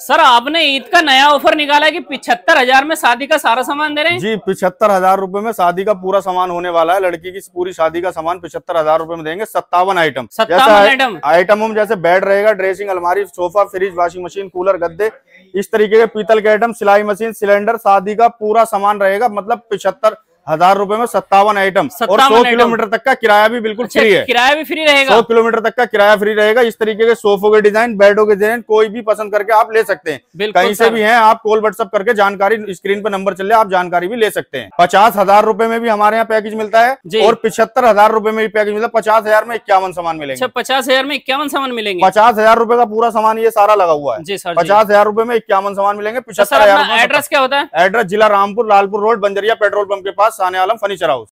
sir आपने ईद का नया ऑफर निकाला है कि पिछहत्तर हजार में शादी का सारा सामान दे रहे हैं जी पिछहत्तर हजार रूपए में शादी का पूरा सामान होने वाला है लड़की की पूरी शादी का सामान पिछहत्तर हजार रूपए में देंगे सत्तावन आइटम सत्तावन आइटम आइटम हम जैसे बेड रहेगा ड्रेसिंग अलमारी sofa fridge washing machine cooler गद्दे इस तरीके के पीतल के आइटम सिलाई मशीन सिलेंडर शादी का पूरा सामान रहेगा मतलब पिछहत्तर हजार रूपए में सत्तावन आइटम और सौ किलोमीटर तक का किराया भी बिल्कुल अच्छा, फ्री है किराया भी फ्री रहेगा सौ किलोमीटर तक का किराया फ्री रहेगा इस तरीके के सोफों के डिजाइन बेडों के डिजाइन कोई भी पसंद करके आप ले सकते हैं कहीं से भी हैं आप कॉल व्हाट्सअप करके जानकारी स्क्रीन पर नंबर चले आप जानकारी भी ले सकते हैं पचास हजार रूपए में भी हमारे यहाँ पैकेज मिलता है और पिछहत्तर हजार रूपए में भी पैकेज मिलता है पचास हजार में इक्यावन सामान मिलेंगे अच्छा, पचास हजार में इक्यावन सामान मिलेंगे पचास हजार रूपए का पूरा सामान ये सारा लगा हुआ है पचास हजार रूपए में इक्यावन सामान मिलेंगे तो पिछहत्तर हजार एड्रेस क्या होता है एड्रेस जिला Rampur Lalpur road Banjariya petrol pump के पास शान फर्नीचर हाउस